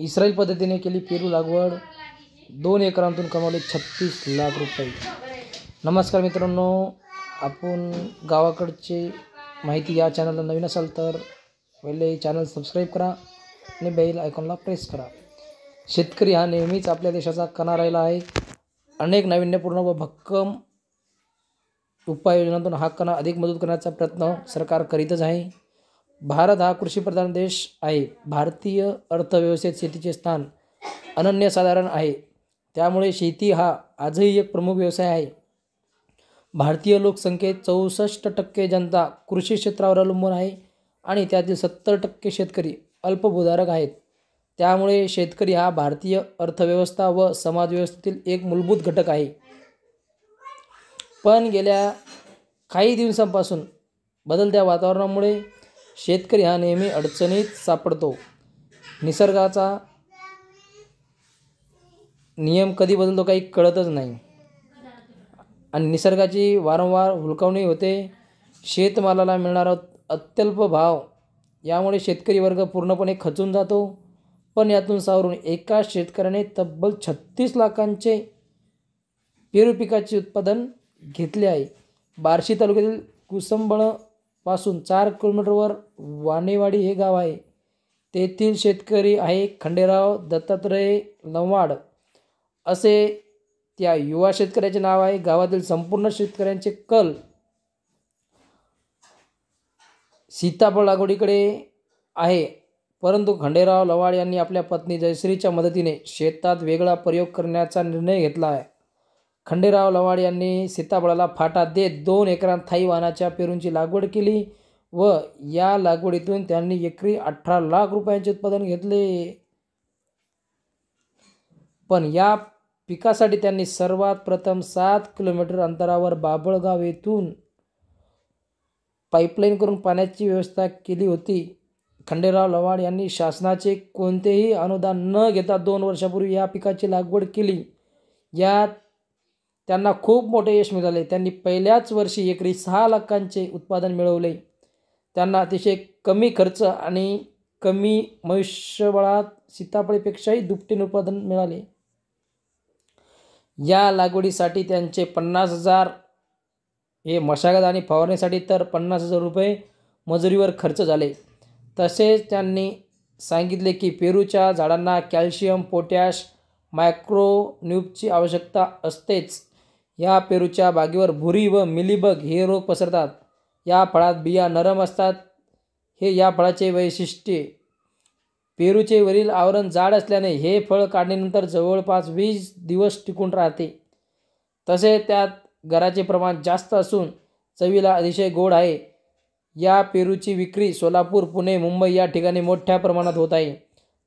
Israel पद्धतीने केली पेरू लागवड दोन एकरांतून कमावले छत्तीस लाख रुपये नमस्कार मित्रांनो आपण गावाकडचे माहिती या चॅनलला नवीन असाल तर पहिले चॅनल सबस्क्राईब करा आणि बेल आयकॉनला प्रेस करा शेतकरी हा नेहमीच आपल्या देशाचा कणा राहिला आहे अनेक नाविन्यपूर्ण व भक्कम उपाययोजनातून हा कणा अधिक मदत करण्याचा प्रयत्न सरकार करीतच आहे भारत हा कृषीप्रधान देश आहे भारतीय अर्थव्यवस्थेत शेतीचे स्थान अनन्यसाधारण आहे त्यामुळे शेती हा आजही एक प्रमुख व्यवसाय आहे भारतीय लोकसंख्येत चौसष्ट टक्के जनता कृषी क्षेत्रावर अवलंबून आहे आणि त्यातील सत्तर टक्के शेतकरी अल्पभूधारक आहेत त्यामुळे शेतकरी हा भारतीय अर्थव्यवस्था व समाजव्यवस्थेतील एक मूलभूत घटक आहे पण गेल्या काही दिवसांपासून बदलत्या वातावरणामुळे शेतकरी हा नेहमी अडचणीत सापडतो निसर्गाचा नियम कधी बदलतो काही कळतच नाही आणि निसर्गाची वारंवार हुलकावणी होते शेतमालाला मिळणारा अत्यल्प भाव यामुळे शेतकरी वर्ग पूर्णपणे खचून जातो पण यातून सावरून एका शेतकऱ्याने तब्बल छत्तीस लाखांचे पेरू पिकाचे उत्पादन घेतले आहे बार्शी तालुक्यातील कुसंबळ पासून चार किलोमीटरवर वाणेवाडी हे गाव आहे तेथील शेतकरी आहे खंडेराव दत्तात्रय लवाड असे त्या युवा शेतकऱ्याचे नाव आहे गावातील संपूर्ण शेतकऱ्यांचे कल सीताफळ लागवडीकडे आहे परंतु खंडेराव लवाड यांनी आपल्या पत्नी जयश्रीच्या मदतीने शेतात वेगळा प्रयोग करण्याचा निर्णय घेतला आहे खंडेराव लवाड यांनी सीताफळाला फाटा देत दोन एकरांत थाई वाहनाच्या पेरूंची लागवड केली व या लागवडीतून त्यांनी एकरी अठरा लाख रुपयांचे उत्पादन घेतले पण या पिकासाठी त्यांनी सर्वात प्रथम सात किलोमीटर अंतरावर बाबळगाव येथून पाईपलाईन करून पाण्याची व्यवस्था केली होती खंडेराव लवाड यांनी शासनाचे कोणतेही अनुदान न घेता दोन वर्षापूर्वी या पिकाची लागवड केली यात त्यांना खूप मोठे यश मिळाले त्यांनी पहिल्याच वर्षी एकरी सहा लाखांचे उत्पादन मिळवले त्यांना अतिशय कमी खर्च आणि कमी मनुष्यबळात सीताफळीपेक्षाही दुपटीने उत्पादन मिळाले या लागवडीसाठी त्यांचे पन्नास हजार हे मशागत आणि फवारणीसाठी तर पन्नास हजार रुपये मजुरीवर खर्च झाले तसेच त्यांनी सांगितले की पेरूच्या झाडांना कॅल्शियम पोटॅश मायक्रोन्यूबची आवश्यकता असतेच या पेरूच्या बागेवर भुरी व मिलीबग हे रोग पसरतात या फळात बिया नरम असतात हे या फळाचे वैशिष्ट्ये पेरूचे वरील आवरण जाड असल्याने हे फळ काढणीनंतर जवळपास वीस दिवस टिकून राहते तसे त्यात घराचे प्रमाण जास्त असून चवीला अतिशय गोड आहे या पेरूची विक्री सोलापूर पुणे मुंबई या ठिकाणी मोठ्या प्रमाणात होत आहे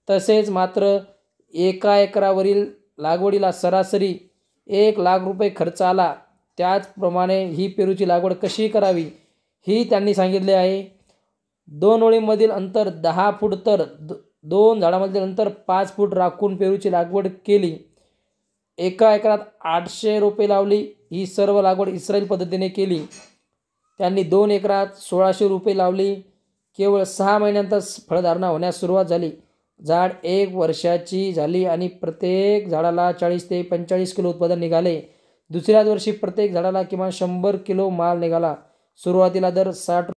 तसेच मात्र एका एकरावरील लागवडीला सरासरी एक लाख रुपये खर्च आला त्याचप्रमाणे ही पेरूची लागवड कशी करावी ही त्यांनी सांगितले आहे दोन ओळीमधील अंतर दहा फूट तर दोन झाडामधील अंतर पाच फूट राखून पेरूची लागवड केली एका एकरात आठशे रोपे लावली ही सर्व लागवड इस्रायल पद्धतीने केली त्यांनी दोन एकरात सोळाशे रुपये लावली केवळ सहा महिन्यांतच फळधारणा होण्यास सुरुवात झाली झाड एक वर्षाची झाली आणि प्रत्येक झाडाला चाळीस ते पंचेचाळीस किलो उत्पादन निघाले दुसऱ्याच वर्षी प्रत्येक झाडाला किमान शंभर किलो माल निघाला सुरुवातीला दर साठ